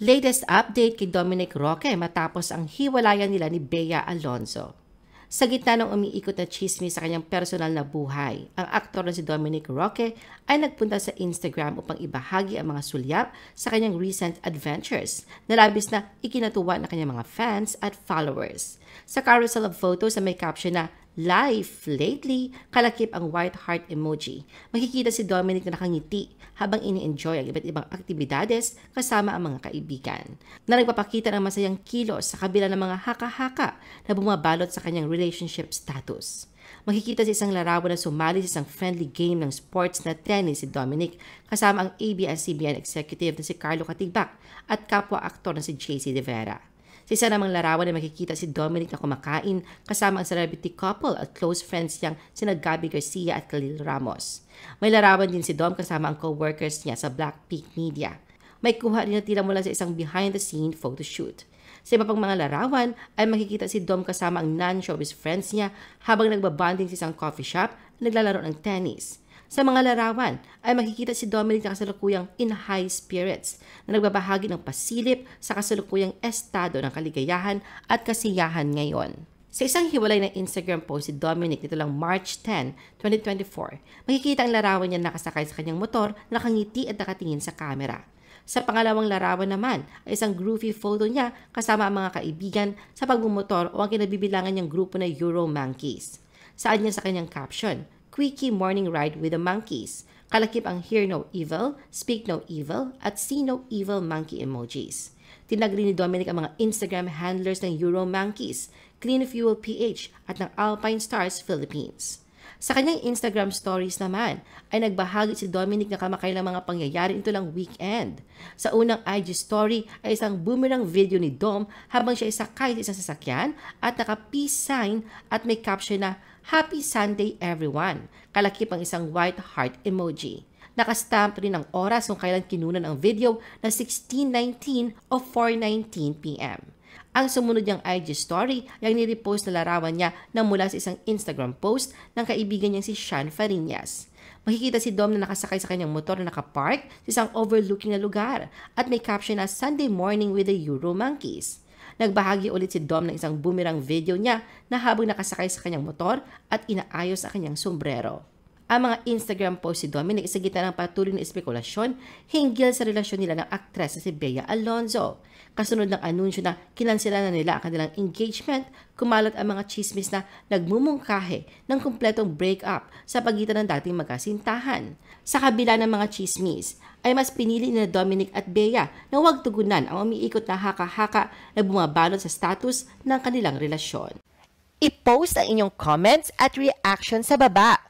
Latest update kay Dominic Roque matapos ang hiwalayan nila ni Bea Alonzo. Sa gitna ng umiikot na chismis sa kanyang personal na buhay, ang aktor na si Dominic Roque ay nagpunta sa Instagram upang ibahagi ang mga sulyap sa kanyang recent adventures na labis na ikinatuwa ng kanyang mga fans at followers. Sa carousel of photos na may caption na life lately, kalakip ang white heart emoji. Makikita si Dominic na nakangiti habang ini-enjoy ang iba't ibang aktibidades kasama ang mga kaibigan na nagpapakita ng masayang kilos sa kabila ng mga haka-haka na bumabalot sa kanyang relationship status. Makikita si isang larawan na sumali sa isang friendly game ng sports na tennis si Dominic kasama ang ABS-CBN executive na si Carlo Katigbak at kapwa aktor na si JC De Vera. Sa isa namang larawan ay makikita si Dominic na kumakain kasama ang celebrity couple at close friends niyang sina Gabby Garcia at Khalil Ramos. May larawan din si Dom kasama ang co-workers niya sa Blackpink Media. May kuha rin na tira mula sa isang behind-the-scene photoshoot. Sa iba pang mga larawan ay makikita si Dom kasama ang non-showbiz friends niya habang nagbabanding sa isang coffee shop naglalaro ng tennis. Sa mga larawan ay makikita si Dominic na kasalukuyang in high spirits na nagbabahagi ng pasilip sa kasalukuyang estado ng kaligayahan at kasiyahan ngayon. Sa isang hiwalay na Instagram post si Dominic nito lang March 10, 2024, makikita ang larawan niya nakasakay sa kanyang motor, nakangiti at nakatingin sa kamera. Sa pangalawang larawan naman ay isang groovy photo niya kasama ang mga kaibigan sa pagmumotor o ang kinabibilangan niyang grupo na Euro Monkeys. Saad niya sa kanyang caption, Quickie Morning Ride with the Monkeys. Kalakip ang Hear No Evil, Speak No Evil, at See No Evil monkey emojis. Tinag ni Dominic ang mga Instagram handlers ng Euro Monkeys, Clean Fuel PH at ng Alpine Stars Philippines. Sa kanyang Instagram stories naman, ay nagbahagi si Dominic na kamakailang mga pangyayari ito lang weekend. Sa unang IG story ay isang boomerang video ni Dom habang siya ay sakay sa isang sasakyan at naka-peace sign at may caption na Happy Sunday everyone! Kalakip ang isang white heart emoji. Nakastamp rin ang oras kung kailan kinunan ang video na 16.19 o 4.19 p.m. Ang sumunod niyang IG story ay nirepost na larawan niya na mula sa isang Instagram post ng kaibigan niyang si Sean Farinas. Makikita si Dom na nakasakay sa kanyang motor na nakapark sa isang overlooking na lugar at may caption na Sunday morning with the Euro Monkeys. Nagbahagi ulit si Dom ng isang boomerang video niya na habang nakasakay sa kanyang motor at inaayos ang kanyang sombrero ang mga Instagram post si Dominic sa gitna ng patuloy na espekulasyon hinggil sa relasyon nila ng aktres na si Bea Alonzo. Kasunod ng anunsyo na kinansela na nila ang kanilang engagement, kumalat ang mga chismis na nagmumungkahe ng kumpletong breakup sa pagitan ng dating magkasintahan. Sa kabila ng mga chismis, ay mas pinili ni Dominic at Bea na huwag tugunan ang umiikot na haka-haka na bumabalot sa status ng kanilang relasyon. I-post ang inyong comments at reaction sa baba.